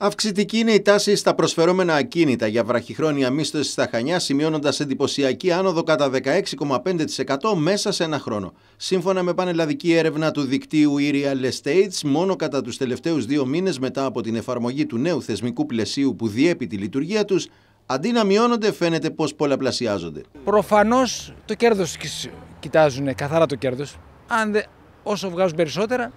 Αυξητική είναι η τάση στα προσφερόμενα ακίνητα για βραχυχρόνια μίσθωσης στα Χανιά, σημειώνοντας εντυπωσιακή άνοδο κατά 16,5% μέσα σε ένα χρόνο. Σύμφωνα με πανελλαδική έρευνα του δικτύου e-Real Estates, μόνο κατά τους τελευταίους δύο μήνες μετά από την εφαρμογή του νέου θεσμικού πλαισίου που διέπει τη λειτουργία τους, αντί να μειώνονται, φαίνεται πως πολλαπλασιάζονται. Προφανώς το κέρδος κοιτάζουν, καθαρά το κέρδος. Αν δε, όσο βγάζουν περισσότερα,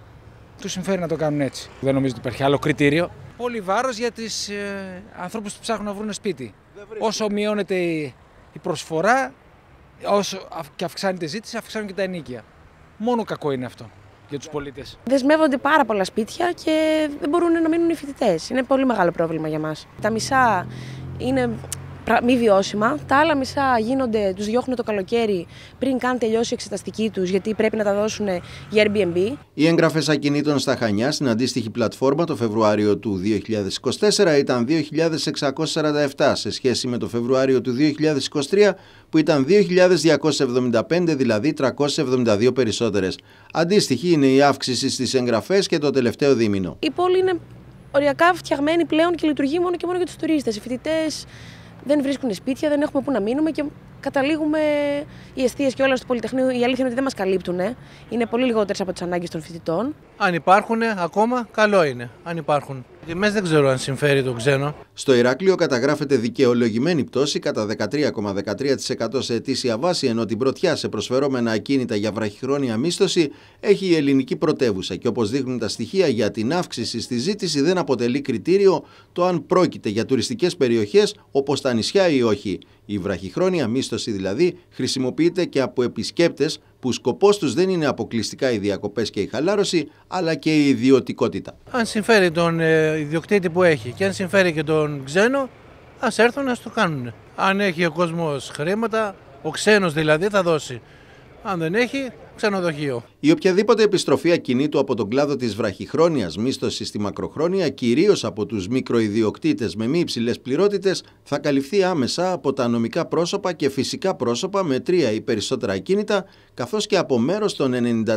του συμφέρει να το κάνουν έτσι. Δεν νομίζω ότι υπάρχει άλλο κριτήριο. Πολύ βάρος για του ε, ανθρώπους που ψάχνουν να βρουν σπίτι. Όσο μειώνεται η, η προσφορά όσο και αυξάνεται η ζήτηση, αυξάνουν και τα ενίκια. Μόνο κακό είναι αυτό για τους πολίτες. Δεσμεύονται πάρα πολλά σπίτια και δεν μπορούν να μείνουν οι φοιτητές. Είναι πολύ μεγάλο πρόβλημα για μας. Τα μισά είναι μη βιώσιμα. Τα άλλα μισά γίνονται, τους διώχνουν το καλοκαίρι πριν καν τελειώσει η εξεταστική τους γιατί πρέπει να τα δώσουν για Airbnb. Οι έγγραφες ακινήτων στα Χανιά στην αντίστοιχη πλατφόρμα το Φεβρουάριο του 2024 ήταν 2.647 σε σχέση με το Φεβρουάριο του 2023 που ήταν 2.275 δηλαδή 372 περισσότερες. Αντίστοιχη είναι η αύξηση στις εγγραφές και το τελευταίο δίμηνο. Η πόλη είναι οριακά φτιαγμένη πλέον και λειτουργεί μόνο και μόνο για τους τουρίστες. Οι φοιτητές, δεν βρίσκουν σπίτια, δεν έχουμε πού να μείνουμε και καταλήγουμε οι αιστείες και όλα στο Πολυτεχνείο. Η αλήθεια είναι ότι δεν μας καλύπτουν. Είναι πολύ λιγότερες από τις ανάγκες των φοιτητών. Αν υπάρχουν ακόμα, καλό είναι. Αν υπάρχουν. Τιμέ δεν ξέρω αν συμφέρει το ξένο. Στο Ηράκλειο καταγράφεται δικαιολογημένη πτώση κατά 13,13% σε ετήσια βάση, ενώ την πρωτιά σε προσφερόμενα ακίνητα για βραχυχρόνια μίσθωση έχει η ελληνική πρωτεύουσα. Και όπως δείχνουν τα στοιχεία για την αύξηση στη ζήτηση, δεν αποτελεί κριτήριο το αν πρόκειται για τουριστικές περιοχές όπως τα νησιά ή όχι. Η βραχυχρόνια μίσθωση δηλαδή χρησιμοποιείται και από επισκέπτες που σκοπός τους δεν είναι αποκλειστικά οι διακοπές και η χαλάρωση, αλλά και η ιδιωτικότητα. Αν συμφέρει τον ε, ιδιοκτήτη που έχει και αν συμφέρει και τον ξένο, ας έρθουν να το κάνουν. Αν έχει ο κόσμος χρήματα, ο ξένος δηλαδή θα δώσει αν δεν έχει, ξενοδοχείο. Η οποιαδήποτε επιστροφή ακινήτου από τον κλάδο της βραχυχρόνιας μίσθωσης στη μακροχρόνια, κυρίως από τους μικροϊδιοκτήτε με μη υψηλές πληρότητες, θα καλυφθεί άμεσα από τα νομικά πρόσωπα και φυσικά πρόσωπα με τρία ή περισσότερα ακίνητα, καθώς και από μέρος των 94.982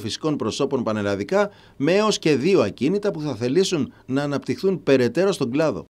φυσικών προσώπων πανελλαδικά με έως και δύο ακίνητα που θα θελήσουν να αναπτυχθούν περαιτέρω στον κλάδο.